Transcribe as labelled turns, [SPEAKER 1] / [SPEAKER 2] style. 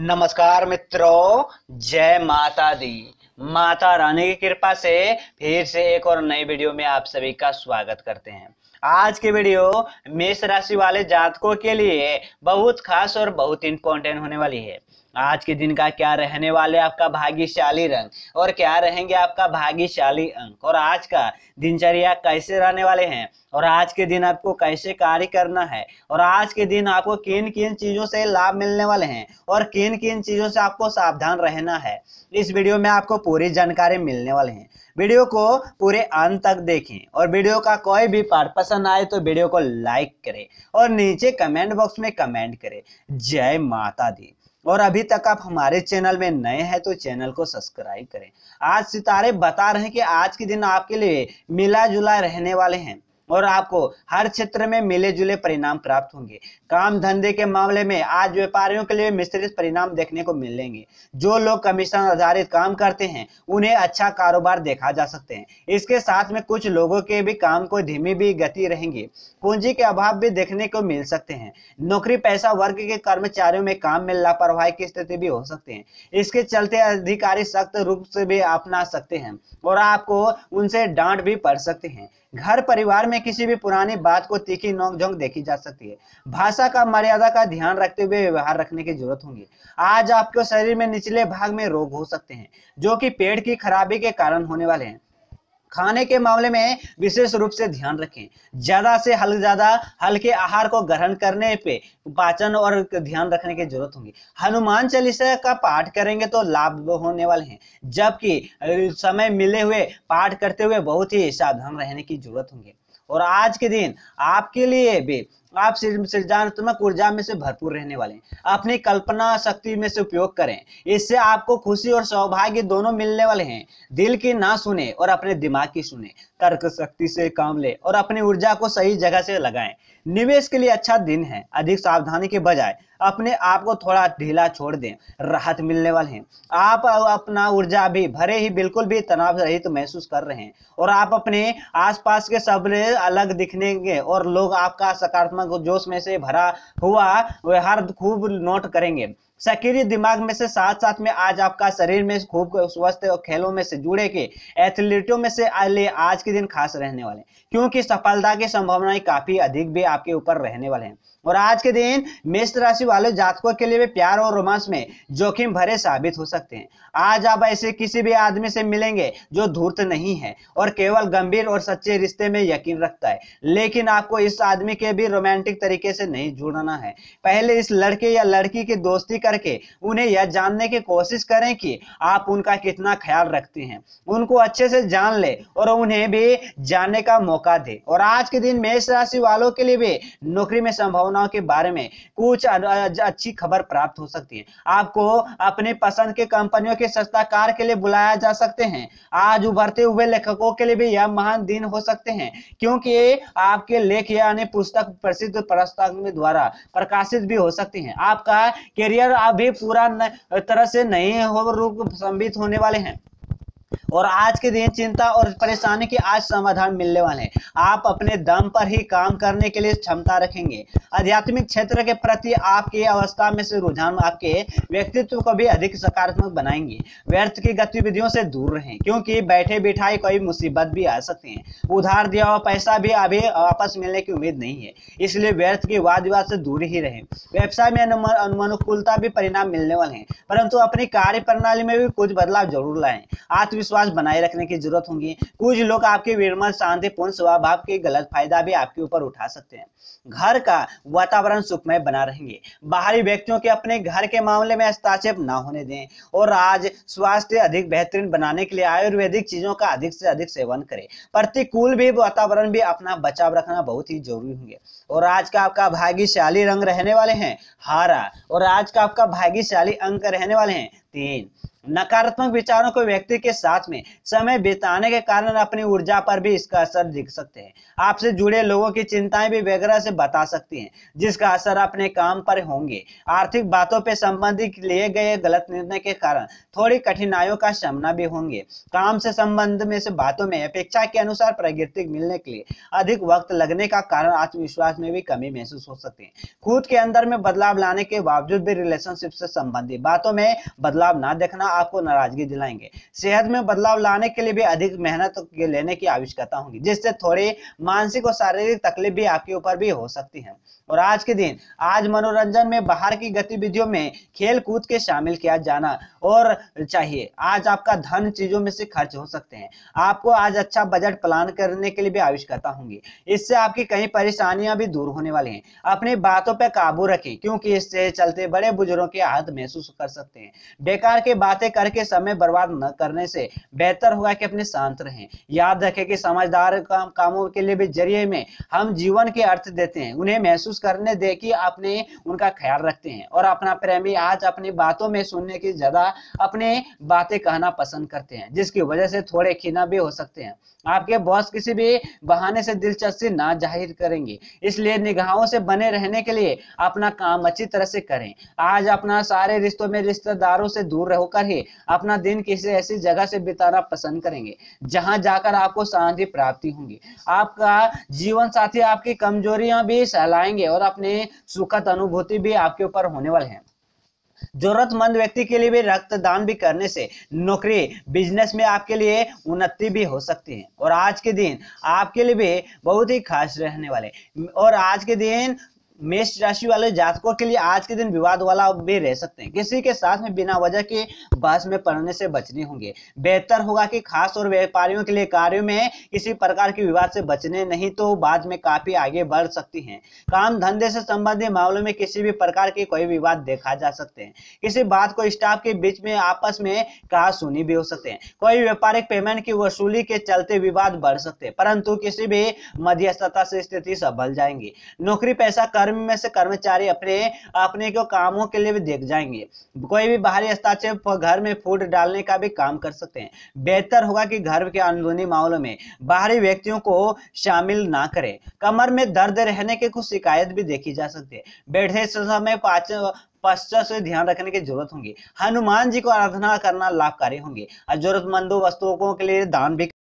[SPEAKER 1] नमस्कार मित्रों जय माता दी माता रानी की कृपा से फिर से एक और नई वीडियो में आप सभी का स्वागत करते हैं आज की वीडियो मेष राशि वाले जातकों के लिए बहुत खास और बहुत इंपॉर्टेंट होने वाली है आज के दिन का क्या रहने वाले आपका भाग्यशाली रंग और क्या रहेंगे आपका भाग्यशाली अंक और आज का दिनचर्या कैसे रहने वाले हैं और आज के दिन आपको कैसे कार्य करना है और आज के दिन आपको किन किन चीजों से लाभ मिलने वाले हैं और किन किन चीजों से आपको सावधान रहना है इस वीडियो में आपको पूरी जानकारी मिलने वाले हैं वीडियो को पूरे अंत तक देखें और वीडियो का कोई भी पार्ट पसंद आए तो वीडियो को लाइक करें और नीचे कमेंट बॉक्स में कमेंट करें जय माता दी और अभी तक आप हमारे चैनल में नए हैं तो चैनल को सब्सक्राइब करें आज सितारे बता रहे हैं कि आज के दिन आपके लिए मिला जुला रहने वाले हैं और आपको हर क्षेत्र में मिले जुले परिणाम प्राप्त होंगे काम धंधे के मामले में आज व्यापारियों के लिए मिश्रित परिणाम देखने को मिलेंगे जो लोग कमीशन आधारित काम करते हैं उन्हें अच्छा कारोबार देखा जा सकते हैं इसके साथ में कुछ लोगों के भी काम को धीमी भी गति रहेंगी पूंजी के अभाव भी देखने को मिल सकते हैं नौकरी पैसा वर्ग के कर्मचारियों में काम में लापरवाही की स्थिति भी हो सकती है इसके चलते अधिकारी सख्त रूप से भी अपना सकते हैं और आपको उनसे डांट भी पड़ सकते हैं घर परिवार में किसी भी पुरानी बात को तीखी नोकझोंक देखी जा सकती है भाषा का मर्यादा का ध्यान रखते हुए व्यवहार रखने की जरूरत होगी आज आपके शरीर में निचले भाग में रोग हो सकते हैं जो कि पेट की खराबी के कारण होने वाले हैं खाने के मामले में विशेष रूप से ध्यान रखें ज्यादा से हल ज्यादा हल्के आहार को ग्रहण करने पे पाचन और ध्यान रखने की जरूरत होगी हनुमान चालीसा का पाठ करेंगे तो लाभ होने वाले हैं जबकि समय मिले हुए पाठ करते हुए बहुत ही सावधान रहने की जरूरत होंगे और आज के दिन आपके लिए भी आप सृजनात्मक तो ऊर्जा में से भरपूर रहने वाले हैं अपनी कल्पना शक्ति में से उपयोग करें इससे आपको खुशी और सौभाग्य दोनों मिलने वाले हैं दिल की ना सुने और अपने दिमाग की सुने तर्क शक्ति से काम ले और अपनी ऊर्जा को सही जगह से लगाएं निवेश के लिए अच्छा दिन है अधिक सावधानी के बजाय अपने आप को थोड़ा ढीला छोड़ दें राहत मिलने वाले हैं आप अपना ऊर्जा भी भरे ही बिल्कुल भी तनाव रहित तो महसूस कर रहे हैं और आप अपने आसपास के सब अलग के और लोग आपका सकारात्मक नकारात्मक जोश में से भरा हुआ हर खूब नोट करेंगे सक्रिय दिमाग में से साथ साथ में आज आपका शरीर में खूब स्वस्थ और खेलों में से जुड़े के एथलीटों में से आले आज के दिन खास रहने वाले क्योंकि सफलता की संभावनाएं काफी अधिक भी आपके ऊपर रहने वाले हैं और आज के दिन मेष राशि वाले जातकों के लिए भी प्यार और रोमांस में जोखिम भरे साबित हो सकते हैं आज आप ऐसे किसी भी आदमी से मिलेंगे जो धूर्त नहीं है और केवल गंभीर और सच्चे रिश्ते में यकीन रखता है लेकिन आपको इस आदमी के भी रोमांटिक तरीके से नहीं जुड़ना है पहले इस लड़के या लड़की की दोस्ती करके उन्हें यह जानने की कोशिश करें कि आप उनका कितना ख्याल रखते हैं उनको अच्छे से जान ले और उन्हें भी जानने का मौका दे और आज के दिन मेष राशि वालों के लिए भी नौकरी में संभावना संभावनाओं के बारे में कुछ अच्छी खबर प्राप्त हो सकती है आपको अपने पसंद के कंपनियों के सस्ताकार के लिए बुलाया जा सकते हैं आज उभरते हुए लेखकों के लिए भी यह महान दिन हो सकते हैं क्योंकि आपके लेख यानी पुस्तक प्रसिद्ध प्रस्ताव द्वारा प्रकाशित भी हो सकते हैं आपका करियर अभी पूरा तरह से नए हो रूप संबित होने वाले हैं और आज के दिन चिंता और परेशानी के आज समाधान मिलने वाले हैं आप अपने दम पर ही काम करने के लिए क्षमता रखेंगे आध्यात्मिक क्षेत्र के प्रति आपकी अवस्था में से रुझान आपके व्यक्तित्व को भी अधिक सकारात्मक बनाएंगे व्यर्थ की गतिविधियों से दूर रहें क्योंकि बैठे बिठाए कोई मुसीबत भी आ सकते हैं उधार दिया हुआ पैसा भी अभी वापस मिलने की उम्मीद नहीं है इसलिए व्यर्थ की वाद विवाद से दूर ही रहें व्यवसाय में अनुकूलता भी परिणाम मिलने वाले हैं परंतु अपनी कार्य प्रणाली में भी कुछ बदलाव जरूर लाएं आत्मविश्वास पास बनाए रखने की जरूरत होगी कुछ लोग आपके विमल शांतिपूर्ण स्वभाव के गलत फायदा भी आपके ऊपर उठा सकते हैं घर का वातावरण सुखमय बना रहेंगे बाहरी व्यक्तियों के अपने घर के मामले में हस्ताक्षेप ना होने दें और आज स्वास्थ्य अधिक बेहतरीन बनाने के लिए आयुर्वेदिक चीजों का अधिक से अधिक सेवन करें प्रतिकूल भी वातावरण भी अपना बचाव रखना बहुत ही जरूरी होंगे और आज का आपका भाग्यशाली रंग रहने वाले हैं हारा और आज का आपका भाग्यशाली अंक रहने वाले हैं तीन नकारात्मक विचारों को व्यक्ति के साथ में समय बिताने के कारण अपनी ऊर्जा पर भी इसका असर दिख सकते हैं आपसे जुड़े लोगों की चिंताएं भी वगैरह से बता सकती हैं जिसका असर अपने काम पर होंगे आर्थिक बातों पर संबंधित लिए गए गलत निर्णय के कारण थोड़ी कठिनाइयों का सामना भी होंगे काम से संबंध में से बातों में अपेक्षा के अनुसार प्रगति मिलने के लिए अधिक वक्त लगने का कारण आत्मविश्वास में भी कमी महसूस हो सकती है खुद के अंदर में बदलाव लाने के बावजूद भी रिलेशनशिप से संबंधित बातों में बदलाव ना देखना आपको नाराजगी दिलाएंगे सेहत में बदलाव लाने के लिए भी अधिक मेहनत लेने की आवश्यकता होगी जिससे थोड़ी मानसिक और शारीरिक तकलीफ भी आपके ऊपर भी हो सकती है और आज के दिन आज मनोरंजन में बाहर की गतिविधियों में खेल कूद के शामिल किया जाना और चाहिए आज आपका धन चीजों में से खर्च हो सकते हैं आपको आज अच्छा बजट प्लान करने के लिए भी आवश्यकता होंगी इससे आपकी कई परेशानियां भी दूर होने वाली हैं अपनी बातों पर काबू रखें क्योंकि इससे चलते बड़े बुजुर्गों की हाथ महसूस कर सकते हैं बेकार के बात बातें करके समय बर्बाद न करने से बेहतर होगा कि अपने शांत रहें याद रखें कि समझदार काम कामों के लिए भी जरिए में हम जीवन के अर्थ देते हैं उन्हें महसूस करने दे कि अपने उनका ख्याल रखते हैं और अपना प्रेमी आज अपनी बातों में सुनने की ज्यादा अपने बातें कहना पसंद करते हैं जिसकी वजह से थोड़े खीना भी हो सकते हैं आपके बॉस किसी भी बहाने से दिलचस्पी ना जाहिर करेंगे इसलिए निगाहों से बने रहने के लिए अपना काम अच्छी तरह से करें आज अपना सारे रिश्तों में रिश्तेदारों से दूर रहकर करेंगे अपना दिन किसी ऐसी जगह से बिताना पसंद करेंगे जहां जाकर आपको शांति प्राप्ति होंगी आपका जीवन साथी आपकी कमजोरियां भी सहलाएंगे और अपने सुखद अनुभूति भी आपके ऊपर होने वाले हैं जरूरतमंद व्यक्ति के लिए भी रक्तदान भी करने से नौकरी बिजनेस में आपके लिए उन्नति भी हो सकती है और आज के दिन आपके लिए भी बहुत ही खास रहने वाले और आज के दिन मेष राशि वाले जातकों के लिए आज के दिन विवाद वाला भी रह सकते हैं किसी के साथ में बिना वजह के बहस में पड़ने से बचने होंगे बेहतर होगा कि खास और व्यापारियों के लिए कार्यों में किसी प्रकार के विवाद से बचने नहीं तो बाद में काफी आगे बढ़ सकती है काम धंधे से संबंधित मामलों में किसी भी प्रकार के कोई विवाद देखा जा सकते हैं किसी बात को स्टाफ के बीच में आपस में कहा सुनी भी हो सकते हैं कोई व्यापारिक पेमेंट की वसूली के चलते विवाद बढ़ सकते हैं परंतु किसी भी मध्यस्थता से स्थिति संभल जाएंगी नौकरी पैसा कर कर्मी में से कर्मचारी अपने अपने को कामों के लिए भी देख जाएंगे कोई भी बाहरी हस्ताक्षेप घर में फूड डालने का भी काम कर सकते हैं बेहतर होगा कि घर के अंदरूनी मामलों में बाहरी व्यक्तियों को शामिल ना करें कमर में दर्द रहने की कुछ शिकायत भी देखी जा सकती है बैठे समय पाच पश्चात से ध्यान रखने की जरूरत होगी हनुमान जी को आराधना करना लाभकारी होंगे और जरूरतमंदों वस्तुओं के लिए दान भी